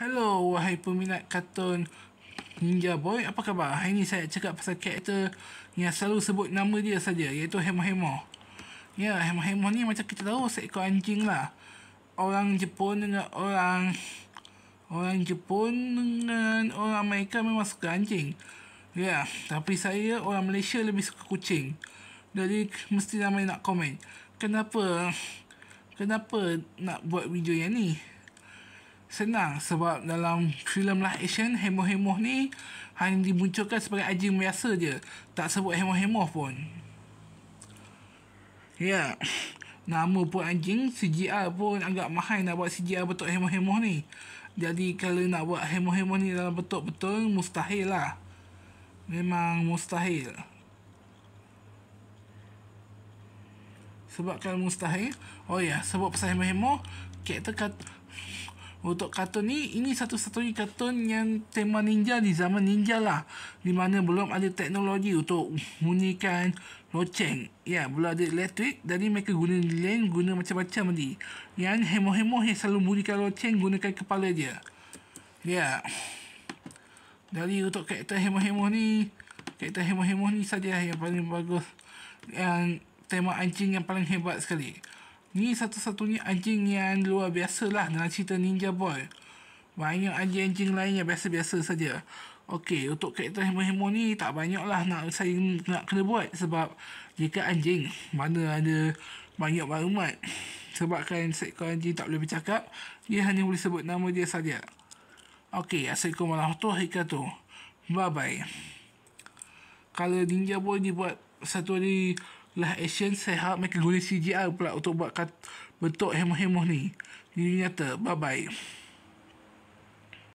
Hello, wahai peminat kartun Ninja Boy, apa khabar? Hari ini saya cakap pasal karakter yang selalu sebut nama dia saja, iaitu Hemo Hemo. Ya, Hemo Hemo ni macam kita tahu seekor anjing lah. Orang Jepun dengan orang... Orang Jepun dengan orang Amerika memang suka anjing. Ya, tapi saya orang Malaysia lebih suka kucing. Jadi, mesti ramai nak komen. Kenapa... Kenapa nak buat video yang ni? senang sebab dalam filem lah action hemoh-hemoh ni hanya dimunculkan sebagai anjing biasa je tak sebut hemoh-hemoh pun ya yeah. nama pun anjing CGI pun agak mahal nak buat CGI bentuk hemoh-hemoh ni jadi kalau nak buat hemoh-hemoh ni dalam bentuk betul mustahil lah memang mustahil sebab kalau mustahil oh ya yeah. sebab pasal hemoh-hemoh karakter kata untuk kartun ni ini satu-satunya kartun yang tema ninja di zaman ninja lah di mana belum ada teknologi untuk bunyikan loceng ya belum ada elektrik jadi mereka guna lain guna macam-macam ni yang hemoh-hemoh yang selalu bunyikan loceng gunakan kepala dia ya jadi untuk karakter hemoh-hemoh ni karakter hemoh-hemoh ni saja yang paling bagus yang tema anjing yang paling hebat sekali Ni satu-satunya anjing yang luar biasa lah dalam cerita Ninja Boy. Banyak anjing-anjing lain yang biasa-biasa saja. Okey, untuk karakter Hemo-Hemo ni tak banyak lah nak saya nak kena buat sebab jika anjing mana ada banyak maklumat kan seekor anjing tak boleh bercakap, dia hanya boleh sebut nama dia saja. Okey, Assalamualaikum warahmatullahi wabarakatuh. Bye-bye. Kalau Ninja Boy dibuat satu hari di lah action saya harap mereka guna CGI pula untuk buat bentuk hemoh-hemoh ni. Ini nyata. Bye-bye.